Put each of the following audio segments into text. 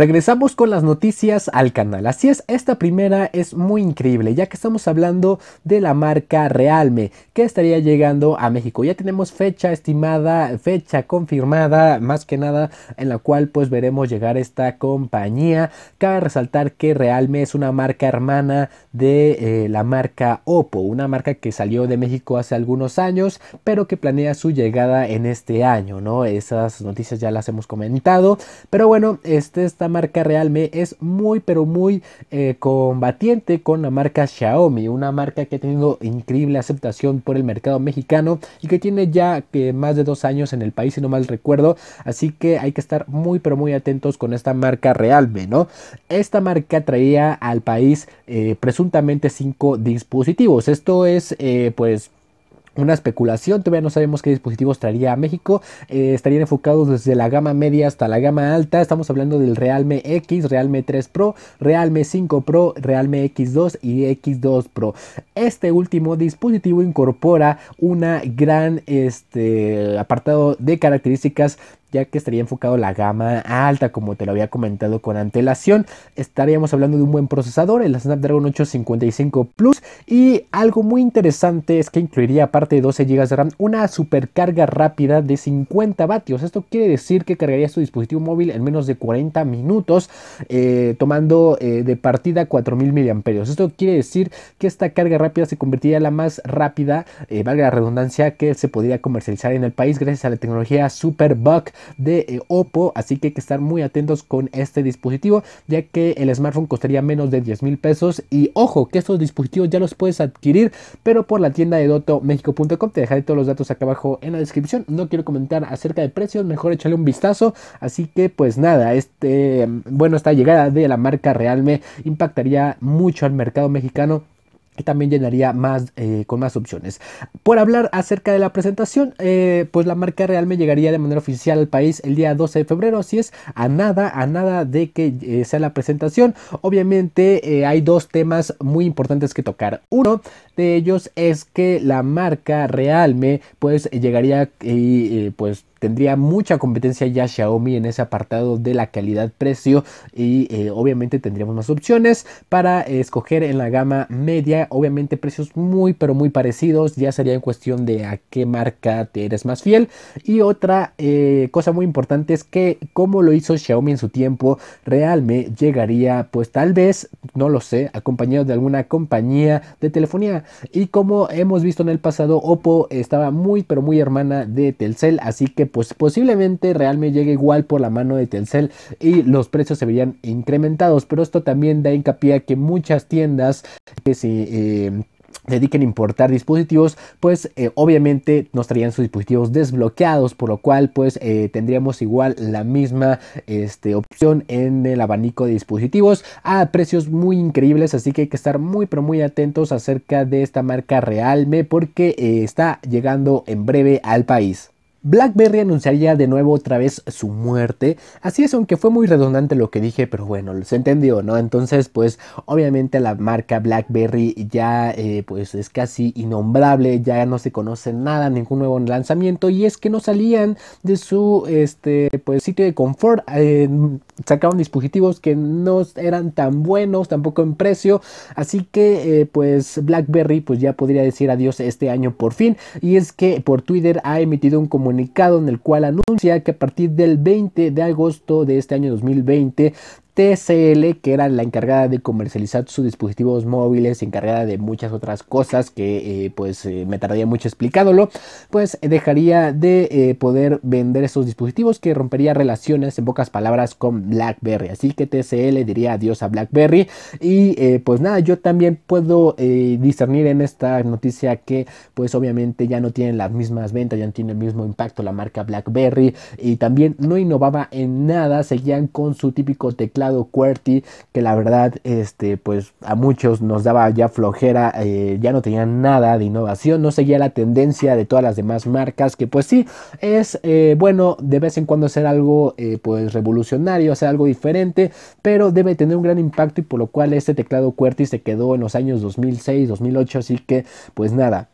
Regresamos con las noticias al canal. Así es, esta primera es muy increíble, ya que estamos hablando de la marca Realme, que estaría llegando a México. Ya tenemos fecha estimada, fecha confirmada, más que nada, en la cual pues veremos llegar esta compañía. Cabe resaltar que Realme es una marca hermana de eh, la marca Oppo, una marca que salió de México hace algunos años, pero que planea su llegada en este año, ¿no? Esas noticias ya las hemos comentado, pero bueno, este está marca Realme es muy pero muy eh, combatiente con la marca Xiaomi, una marca que ha tenido increíble aceptación por el mercado mexicano y que tiene ya que eh, más de dos años en el país, si no mal recuerdo, así que hay que estar muy pero muy atentos con esta marca Realme, ¿no? Esta marca traía al país eh, presuntamente cinco dispositivos, esto es pues una especulación, todavía no sabemos qué dispositivos traería a México, eh, estarían enfocados desde la gama media hasta la gama alta, estamos hablando del Realme X, Realme 3 Pro, Realme 5 Pro, Realme X2 y X2 Pro. Este último dispositivo incorpora una gran este, apartado de características ya que estaría enfocado la gama alta, como te lo había comentado con antelación. Estaríamos hablando de un buen procesador, el Snapdragon 855 Plus, y algo muy interesante es que incluiría, aparte de 12 GB de RAM, una supercarga rápida de 50 vatios. Esto quiere decir que cargaría Su dispositivo móvil en menos de 40 minutos, eh, tomando eh, de partida 4000 mAh. Esto quiere decir que esta carga rápida se convertiría en la más rápida, eh, valga la redundancia, que se podría comercializar en el país gracias a la tecnología Superbug de eh, Oppo, así que hay que estar muy atentos con este dispositivo, ya que el smartphone costaría menos de 10 mil pesos y ojo que estos dispositivos ya los puedes adquirir, pero por la tienda de dotomexico.com, te dejaré todos los datos acá abajo en la descripción, no quiero comentar acerca de precios, mejor échale un vistazo, así que pues nada, este, bueno, esta llegada de la marca Realme impactaría mucho al mercado mexicano también llenaría más eh, con más opciones. Por hablar acerca de la presentación, eh, pues la marca Realme llegaría de manera oficial al país el día 12 de febrero, así es, a nada, a nada de que eh, sea la presentación. Obviamente hay dos temas muy importantes que tocar. Uno de ellos es que la marca Realme pues llegaría y pues Tendría mucha competencia ya Xiaomi en ese apartado de la calidad-precio y eh, obviamente tendríamos más opciones para escoger en la gama media. Obviamente precios muy pero muy parecidos, ya sería en cuestión de a qué marca te eres más fiel. Y otra eh, cosa muy importante es que como lo hizo Xiaomi en su tiempo, realmente llegaría pues tal vez, no lo sé, acompañado de alguna compañía de telefonía. Y como hemos visto en el pasado, Oppo estaba muy pero muy hermana de Telcel, así que pues posiblemente Realme llegue igual por la mano de Telcel y los precios se verían incrementados, pero esto también da hincapié a que muchas tiendas que se... Eh, dediquen a importar dispositivos, pues eh, obviamente nos traían sus dispositivos desbloqueados, por lo cual pues eh, tendríamos igual la misma este, opción en el abanico de dispositivos a precios muy increíbles, así que hay que estar muy pero muy atentos acerca de esta marca Realme porque está llegando en breve al país. BlackBerry anunciaría de nuevo otra vez su muerte. Así es, aunque fue muy redundante lo que dije, pero bueno, se entendió, ¿no? Entonces, pues obviamente la marca BlackBerry ya eh, pues es casi innombrable, ya no se conoce nada, ningún nuevo lanzamiento y es que no salían de su este pues sitio de confort, eh, sacaban dispositivos que no eran tan buenos, tampoco en precio, así que eh, pues BlackBerry pues ya podría decir adiós este año por fin y es que por Twitter ha emitido un comunicado comunicado en el cual anuncia que a partir del 20 de agosto de este año 2020 TCL, que era la encargada de comercializar sus dispositivos móviles, encargada de muchas otras cosas que eh, pues eh, me tardaría mucho explicándolo, pues dejaría de eh, poder vender esos dispositivos que rompería relaciones en pocas palabras con BlackBerry. Así que TCL diría adiós a BlackBerry y pues nada, yo también puedo discernir en esta noticia que pues obviamente ya no tienen las mismas ventas, ya no tiene el mismo impacto la marca BlackBerry y también no innovaba en nada, seguían con su típico teclado cuerti que la verdad, este, pues a muchos nos daba ya flojera, eh, ya no tenía nada de innovación, no seguía la tendencia de todas las demás marcas, que pues sí, es eh, bueno de vez en cuando hacer algo eh, pues revolucionario, hacer algo diferente, pero debe tener un gran impacto y por lo cual este teclado QWERTY se quedó en los años 2006, 2008, así que pues nada,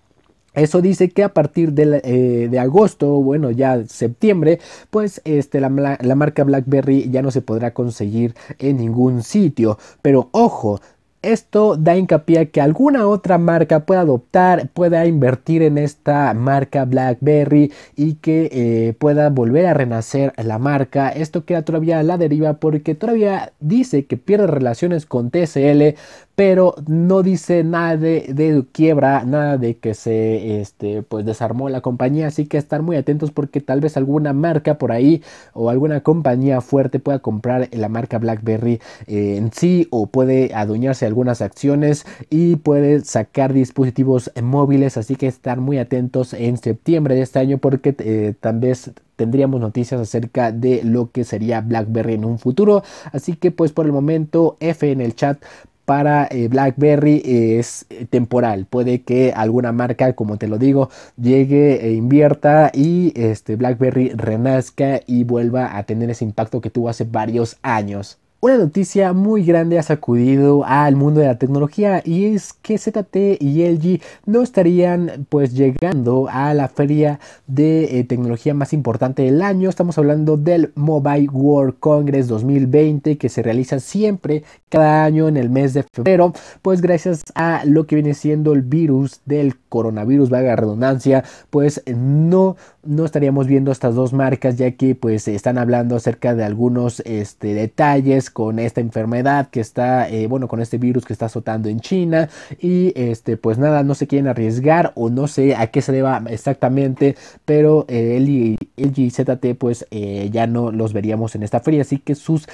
eso dice que a partir eh, de, agosto, bueno, ya septiembre, pues este, la, marca BlackBerry ya no se podrá conseguir en ningún sitio. Pero ojo, esto da hincapié a que alguna otra marca pueda adoptar, pueda invertir en esta marca BlackBerry y que eh, pueda volver a renacer la marca. Esto queda todavía a la deriva porque todavía dice que pierde relaciones con TCL, pero no dice nada de, quiebra, nada de que se este, pues desarmó la compañía, así que estar muy atentos porque tal vez alguna marca por ahí o alguna compañía fuerte pueda comprar la marca BlackBerry en sí o puede adueñarse algunas acciones y puede sacar dispositivos móviles, así que estar muy atentos en septiembre de este año porque eh, tal vez tendríamos noticias acerca de lo que sería BlackBerry en un futuro. Así que pues por el momento F en el chat para eh, BlackBerry es eh, temporal. Puede que alguna marca, como te lo digo, llegue e invierta y este BlackBerry renazca y vuelva a tener ese impacto que tuvo hace varios años. Una noticia muy grande ha sacudido al mundo de la tecnología y es que ZT y LG no estarían pues llegando a la feria de eh, tecnología más importante del año. Estamos hablando del Mobile World Congress 2020 que se realiza siempre cada año en el mes de febrero pues gracias a lo que viene siendo el virus del coronavirus, vaga redundancia, pues no no estaríamos viendo estas dos marcas ya que pues están hablando acerca de algunos este, detalles con esta enfermedad que está, eh, bueno, con este virus que está azotando en China y este pues nada, no se quieren arriesgar o no sé a qué se deba exactamente, pero el, eh, GZT pues eh, ya no los veríamos en esta feria, así que sus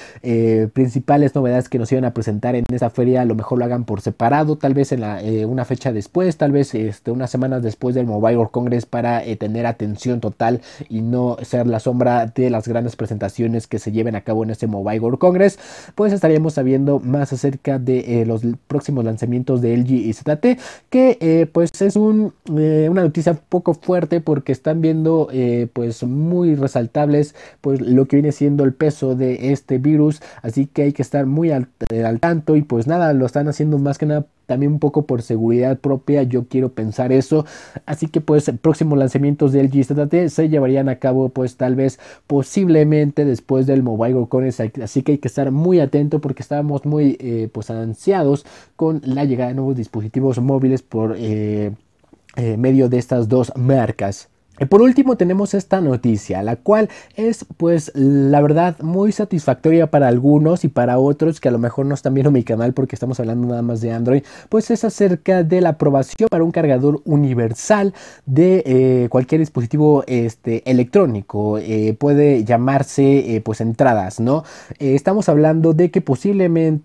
principales novedades que nos iban a presentar en esta feria a lo mejor lo hagan por separado, tal vez en una fecha después, tal vez este, unas semanas después del Mobile World Congress para tener atención total y no ser la sombra de las grandes presentaciones que se lleven a cabo en este Mobile World Congress, pues estaríamos sabiendo más acerca de eh, los próximos lanzamientos de LG y ZT, que eh, pues es un, eh, una noticia poco fuerte porque están viendo pues muy resaltables pues lo que viene siendo el peso de este virus, así que hay que estar muy al tanto y pues nada, lo están haciendo más que nada también un poco por seguridad propia, yo quiero pensar eso. Así que pues próximos lanzamientos del ZTE se llevarían a cabo pues tal vez posiblemente después del Mobile World Congress. Así que hay que estar muy atento porque estábamos muy eh, pues ansiados con la llegada de nuevos dispositivos móviles por eh, eh, medio de estas dos marcas por último tenemos esta noticia, la cual es pues la verdad muy satisfactoria para algunos y para otros que a lo mejor no están viendo mi canal porque estamos hablando nada más de Android, pues es acerca de la aprobación para un cargador universal de eh, cualquier dispositivo este, electrónico, eh, puede llamarse eh, pues entradas, ¿no? estamos hablando de que posiblemente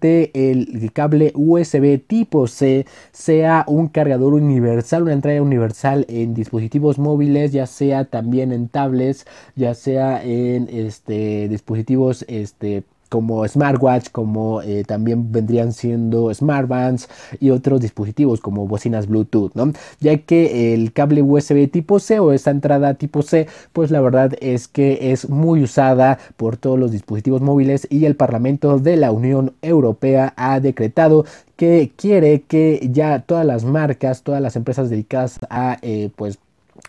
el cable USB tipo C sea un cargador universal, una entrada universal en dispositivos móviles, ya sea también en tablets, ya sea en este, dispositivos este, como smartwatch, como eh, también vendrían siendo smartbands y otros dispositivos como bocinas Bluetooth, ¿no? Ya que el cable USB tipo C o esta entrada tipo C, pues la verdad es que es muy usada por todos los dispositivos móviles y el Parlamento de la Unión Europea ha decretado que quiere que ya todas las marcas, todas las empresas dedicadas a eh, pues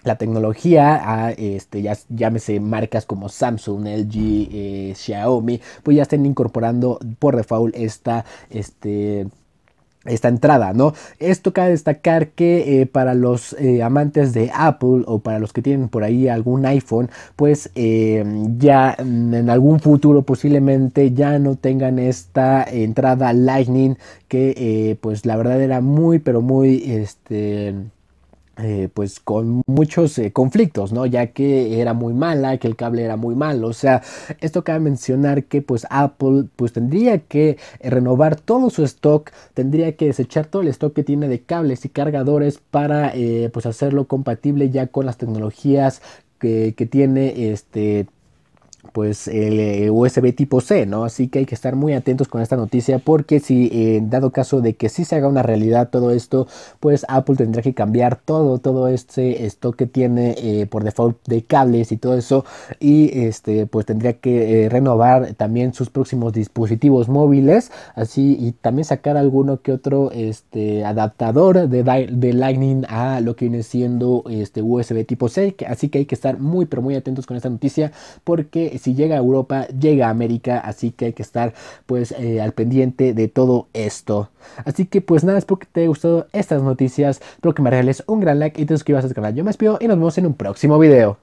la tecnología a, este, ya, llámese marcas como Samsung, LG, eh, Xiaomi, pues ya estén incorporando por default esta, este, esta entrada, ¿no? Esto cabe destacar que eh, para los eh, amantes de Apple o para los que tienen por ahí algún iPhone, pues ya en algún futuro posiblemente ya no tengan esta entrada Lightning que pues la verdad era muy pero muy este eh, pues con muchos eh, conflictos, ¿no? Ya que era muy mala, que el cable era muy malo. O sea, esto cabe mencionar que pues Apple pues tendría que eh, renovar todo su stock, tendría que desechar todo el stock que tiene de cables y cargadores para pues hacerlo compatible ya con las tecnologías que, que tiene este pues el eh, USB tipo C, ¿no? Así que hay que estar muy atentos con esta noticia porque si en eh, dado caso de que sí se haga una realidad todo esto, pues Apple tendría que cambiar todo, todo este stock que tiene eh, por default de cables y todo eso y este pues tendría que renovar también sus próximos dispositivos móviles, así y también sacar alguno que otro este adaptador de, de Lightning a lo que viene siendo este USB tipo C, así que hay que estar muy pero muy atentos con esta noticia porque si llega a Europa, llega a América, así que hay que estar pues eh, al pendiente de todo esto. Así que pues nada, espero que te haya gustado estas noticias, espero que me un gran like y te suscribas al canal. Yo me despido y nos vemos en un próximo video.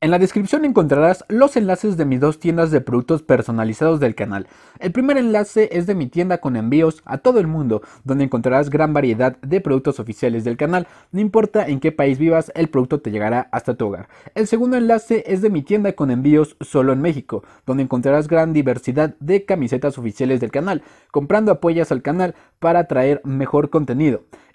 En la descripción encontrarás los enlaces de mis dos tiendas de productos personalizados del canal. El primer enlace es de mi tienda con envíos a todo el mundo, donde encontrarás gran variedad de productos oficiales del canal. No importa en qué país vivas, el producto te llegará hasta tu hogar. El segundo enlace es de mi tienda con envíos solo en México, donde encontrarás gran diversidad de camisetas oficiales del canal. Comprando apoyas al canal para traer mejor contenido.